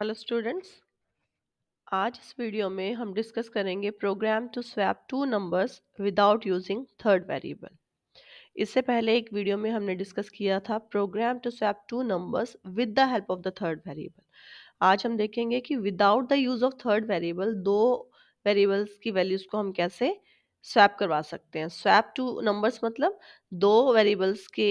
hello students आज इस video में हम डिस्कस करेंगे program to swap two numbers without using third variable इससे पहले एक वीडियो में हमने डिस्कस किया था program to swap two numbers with the help of the third variable आज हम देखेंगे कि without the use of third variable दो वेरिएबल्स की वैल्यूज को हम कैसे स्वैप करवा सकते हैं स्वैप टू नंबर्स मतलब दो वेरिएबल्स के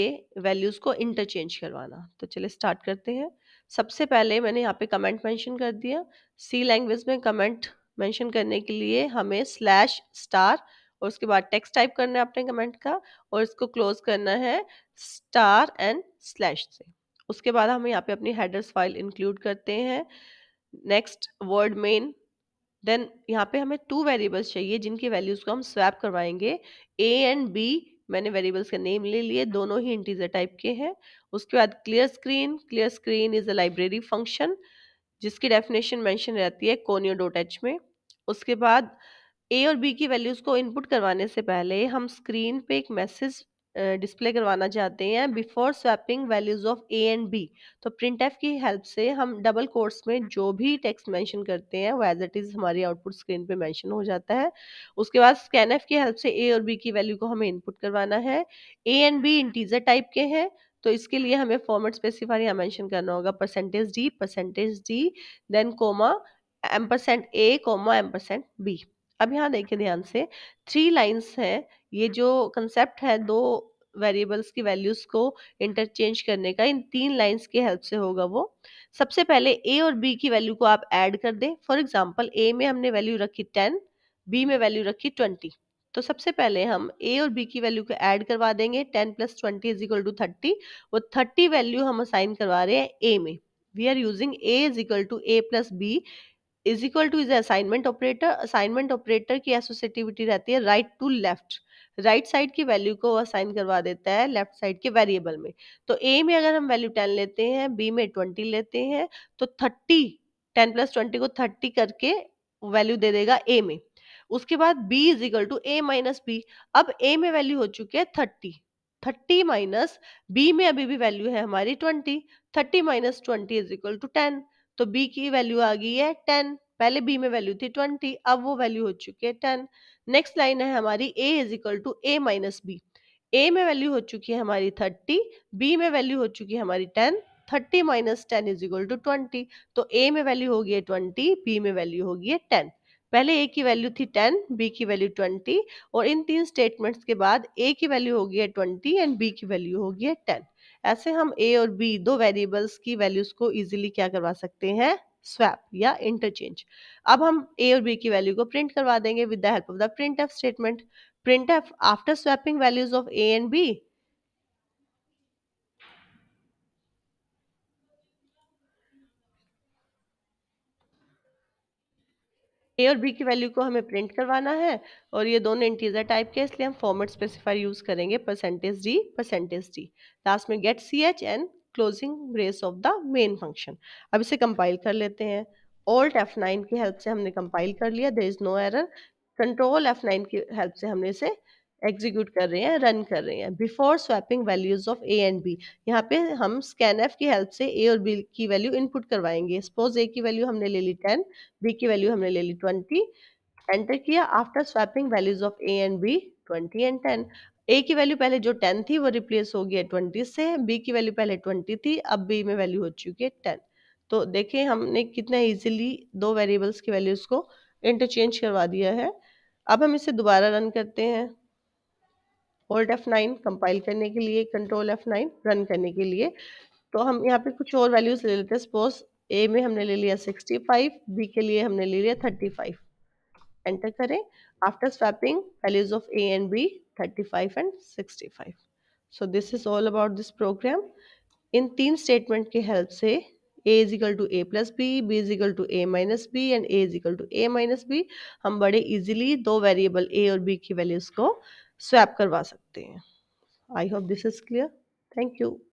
वैल्यूज़ को इंटरचेंज करवाना तो चलिए स्टार्ट करते हैं सबसे पहले मैंने यहाँ पे कमेंट मेंशन कर दिया सी लैंग्वेज में कमेंट मेंशन करने के लिए हमें स्लैश स्टार और उसके बाद टेक्स्ट टाइप करना है अपने कमेंट का और इसको क्लोज करना है स्टार एंड स्लैश से उसके बाद हम यहाँ पे अपनी हेडर्स फाइल इंक्लूड करते हैं नेक्स्ट वर्ड मेन देन यहाँ पे हमें टू वेरिएबल्स चाहिए जिनकी वैल्यूज़ को हम स्वैप करवाएंगे ए एंड बी मैंने वेरिएबल्स का नेम ले लिए दोनों ही इंटीजर टाइप के हैं उसके बाद clear screen clear screen is a library function जिसकी डेफिनेशन मैंशन रहती है कोनियो डोट एच में उसके बाद ए और बी की वैल्यूज़ को इनपुट करवाने से पहले हम स्क्रीन पे एक मैसेज डिस्प्ले करवाना चाहते हैं before swapping values of A and B तो प्रिंट एफ की हेल्प से हम डबल कोर्स में जो भी टेक्स्ट मेंशन करते हैं वो एज इट इज़ हमारी आउटपुट स्क्रीन पे मेंशन हो जाता है उसके बाद स्कैन एफ की हेल्प से ए और बी की वैल्यू को हमें इनपुट करवाना है A and B integer type के हैं तो इसके लिए हमें फॉर्मेट स्पेसिफायर यहाँ मैंशन करना होगा percentage D percentage D then comma M percent A comma M percent B अब यहाँ देखें ध्यान से थ्री लाइन्स हैं ये जो कंसेप्ट है दो वेरिएबल्स की वैल्यूज को इंटरचेंज करने का इन तीन लाइंस के हेल्प से होगा वो सबसे पहले ए और बी की वैल्यू को आप ऐड कर दें फॉर एग्जांपल ए में हमने वैल्यू रखी टेन बी में वैल्यू रखी ट्वेंटी तो सबसे पहले हम ए और बी की वैल्यू को ऐड करवा देंगे ten plus twenty is equal to thirty वो थर्टी वैल्यू हम असाइन करवा रहे हैं ए में we are using A is equal to A plus B is equal to is assignment operator assignment operator की एसोसिएटिविटी रहती है right to left right right side की वैल्यू को असाइन करवा देता है लेफ्ट साइड के वेरिएबल में तो ए में अगर हम वैल्यू टेन लेते हैं बी में ट्वेंटी लेते हैं तो थर्टी टेन प्लस ट्वेंटी को थर्टी करके वैल्यू दे देगा ए में उसके बाद B is equal to A minus B अब ए में वैल्यू हो चुकी है थर्टी थर्टी माइनस बी में अभी भी वैल्यू है हमारी twenty thirty minus twenty is equal to ten तो बी की वैल्यू आ गई है टेन पहले बी में वैल्यू थी ट्वेंटी अब वो वैल्यू हो चुकी है टेन नेक्स्ट लाइन है हमारी A is equal to A minus B A में वैल्यू हो चुकी है हमारी थर्टी बी में वैल्यू हो चुकी है हमारी ten thirty minus ten is equal to twenty तो ए में वैल्यू हो गई है ट्वेंटी बी में वैल्यू होगी है टेन पहले ए की वैल्यू थी टेन बी की वैल्यू ट्वेंटी और इन तीन स्टेटमेंट्स के बाद ए की वैल्यू होगी है ट्वेंटी एंड बी की वैल्यू होगी है टेन ऐसे हम ए और बी दो वेरिएबल्स की वैल्यूज को इजीली क्या करवा सकते हैं स्वैप या इंटरचेंज अब हम ए और बी की वैल्यू को प्रिंट करवा देंगे with the help of the print F statement print F after swapping values of A and B A और बी की वैल्यू को हमें प्रिंट करवाना है और ये दोनों इंटीजर टाइप के इसलिए हम फॉर्मेट स्पेसिफायर यूज करेंगे percentage D percentage D last में गेट सी एच and closing brace of the main function अब इसे कंपाइल कर लेते हैं ऑल्ट एफ नाइन की हेल्प से हमने कंपाइल कर लिया there is no error control F nine की हेल्प से हमने इसे एग्जीक्यूट कर रहे हैं रन कर रहे हैं before swapping values of A and B यहाँ पे हम स्कैन एफ की हेल्प से ए और बी की वैल्यू इनपुट करवाएंगे सपोज ए की वैल्यू हमने ले ली टेन बी की वैल्यू हमने ले ली ट्वेंटी एंटर किया after swapping values of A and B twenty and ten A की वैल्यू पहले जो टेन थी वो रिप्लेस हो गई है ट्वेंटी से बी की वैल्यू पहले ट्वेंटी थी अब बी में वैल्यू हो चुकी है टेन तो देखिए हमने कितना इजीली दो वेरिएबल्स की वैल्यूज़ को इंटरचेंज करवा दिया है अब हम इसे दोबारा रन करते हैं होल्ड एफ नाइन कंपाइल करने के लिए कंट्रोल एफ नाइन रन करने के लिए तो हम यहाँ पे कुछ और वैल्यूज़ ले लेते हैं सपोज ए में हमने ले लिया सिक्सटी फाइव बी के लिए हमने ले लिया थर्टी फाइव एंटर करें after swapping values of A and B 35 and 65 so this is all about this program इन तीन स्टेटमेंट के हेल्प से A is equal to A plus B B is equal to A minus B and A is equal to A minus B हम बड़े easily दो variable ए और B की values को स्वैप करवा सकते हैं I hope this is clear thank you